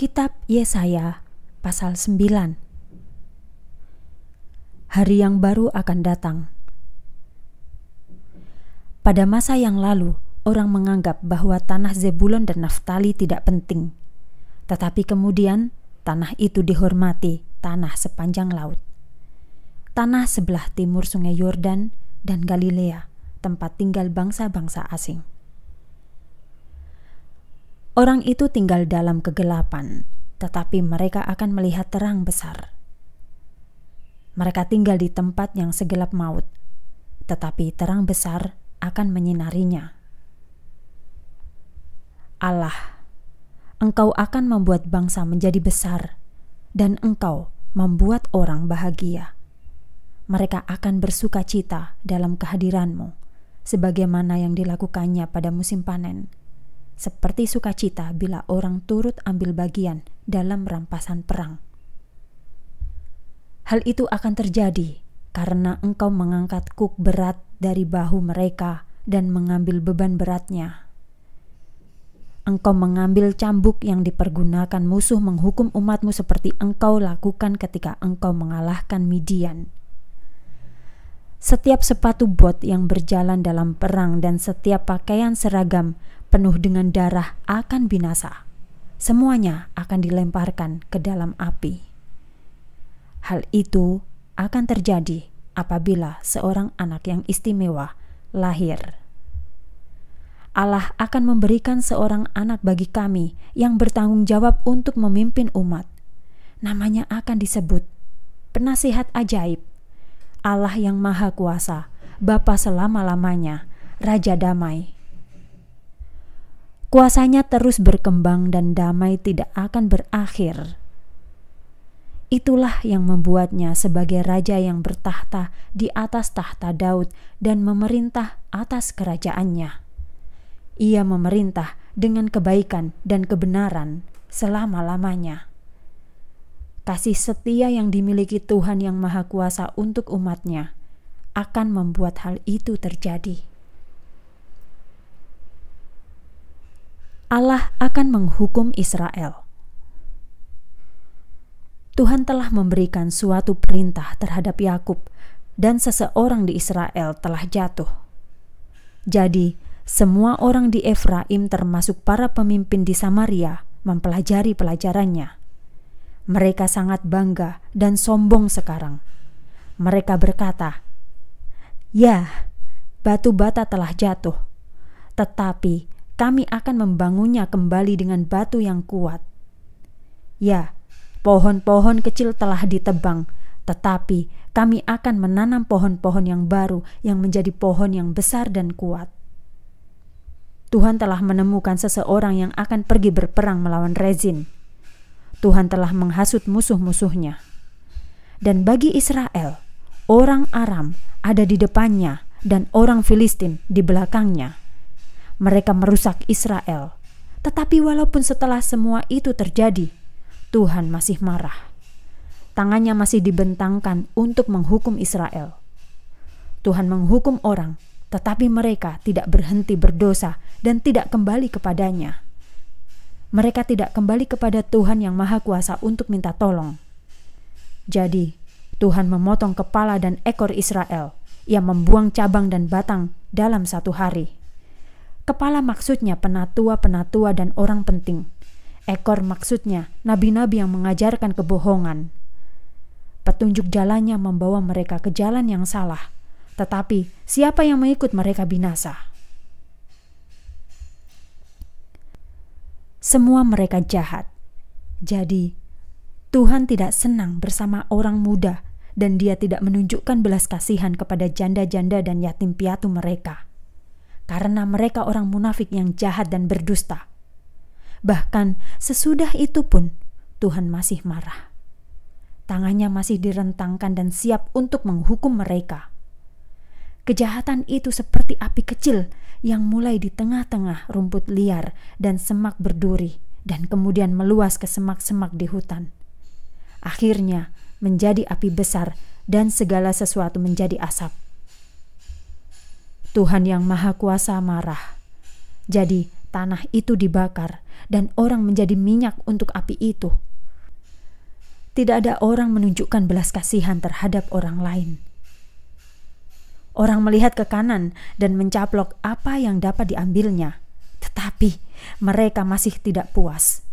Kitab Yesaya pasal 9 Hari yang baru akan datang Pada masa yang lalu, orang menganggap bahwa tanah Zebulon dan Naftali tidak penting. Tetapi kemudian, tanah itu dihormati tanah sepanjang laut. Tanah sebelah timur sungai Yordan dan Galilea, tempat tinggal bangsa-bangsa asing. Orang itu tinggal dalam kegelapan, tetapi mereka akan melihat terang besar. Mereka tinggal di tempat yang segelap maut, tetapi terang besar akan menyinarinya. Allah, engkau akan membuat bangsa menjadi besar, dan engkau membuat orang bahagia. Mereka akan bersuka cita dalam kehadiranmu, sebagaimana yang dilakukannya pada musim panen seperti sukacita bila orang turut ambil bagian dalam rampasan perang. Hal itu akan terjadi karena engkau mengangkat kuk berat dari bahu mereka dan mengambil beban beratnya. Engkau mengambil cambuk yang dipergunakan musuh menghukum umatmu seperti engkau lakukan ketika engkau mengalahkan Midian setiap sepatu bot yang berjalan dalam perang dan setiap pakaian seragam penuh dengan darah akan binasa. Semuanya akan dilemparkan ke dalam api. Hal itu akan terjadi apabila seorang anak yang istimewa lahir. Allah akan memberikan seorang anak bagi kami yang bertanggung jawab untuk memimpin umat. Namanya akan disebut Penasihat Ajaib, Allah yang Maha Kuasa, Bapa selama-lamanya, Raja Damai. Kuasanya terus berkembang dan damai tidak akan berakhir. Itulah yang membuatnya sebagai raja yang bertahta di atas tahta Daud dan memerintah atas kerajaannya. Ia memerintah dengan kebaikan dan kebenaran selama-lamanya. Kasih setia yang dimiliki Tuhan yang Maha Kuasa untuk umatnya akan membuat hal itu terjadi. Allah akan menghukum Israel. Tuhan telah memberikan suatu perintah terhadap Yakub, dan seseorang di Israel telah jatuh. Jadi, semua orang di Efraim, termasuk para pemimpin di Samaria, mempelajari pelajarannya. Mereka sangat bangga dan sombong sekarang. Mereka berkata, "Ya, batu bata telah jatuh, tetapi..." kami akan membangunnya kembali dengan batu yang kuat. Ya, pohon-pohon kecil telah ditebang, tetapi kami akan menanam pohon-pohon yang baru yang menjadi pohon yang besar dan kuat. Tuhan telah menemukan seseorang yang akan pergi berperang melawan rezim. Tuhan telah menghasut musuh-musuhnya. Dan bagi Israel, orang Aram ada di depannya dan orang Filistin di belakangnya mereka merusak Israel. Tetapi walaupun setelah semua itu terjadi, Tuhan masih marah. Tangannya masih dibentangkan untuk menghukum Israel. Tuhan menghukum orang, tetapi mereka tidak berhenti berdosa dan tidak kembali kepadanya. Mereka tidak kembali kepada Tuhan yang Maha Kuasa untuk minta tolong. Jadi, Tuhan memotong kepala dan ekor Israel. Ia membuang cabang dan batang dalam satu hari. Kepala maksudnya penatua-penatua dan orang penting. Ekor maksudnya nabi-nabi yang mengajarkan kebohongan. Petunjuk jalannya membawa mereka ke jalan yang salah. Tetapi siapa yang mengikut mereka binasa? Semua mereka jahat. Jadi, Tuhan tidak senang bersama orang muda dan dia tidak menunjukkan belas kasihan kepada janda-janda dan yatim piatu mereka karena mereka orang munafik yang jahat dan berdusta. Bahkan sesudah itu pun, Tuhan masih marah. Tangannya masih direntangkan dan siap untuk menghukum mereka. Kejahatan itu seperti api kecil yang mulai di tengah-tengah rumput liar dan semak berduri, dan kemudian meluas ke semak-semak di hutan. Akhirnya menjadi api besar, dan segala sesuatu menjadi asap. Tuhan yang Maha Kuasa marah. Jadi, tanah itu dibakar, dan orang menjadi minyak untuk api itu. Tidak ada orang menunjukkan belas kasihan terhadap orang lain. Orang melihat ke kanan dan mencaplok apa yang dapat diambilnya, tetapi mereka masih tidak puas.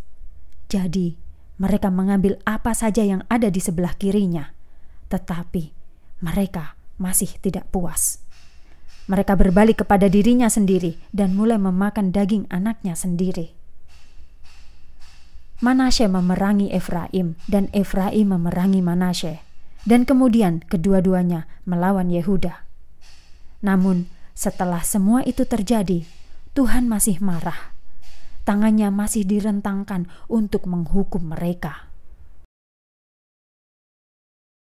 Jadi, mereka mengambil apa saja yang ada di sebelah kirinya, tetapi mereka masih tidak puas. Mereka berbalik kepada dirinya sendiri dan mulai memakan daging anaknya sendiri. Manasye memerangi Efraim dan Efraim memerangi Manasye dan kemudian kedua-duanya melawan Yehuda. Namun setelah semua itu terjadi, Tuhan masih marah. Tangannya masih direntangkan untuk menghukum mereka.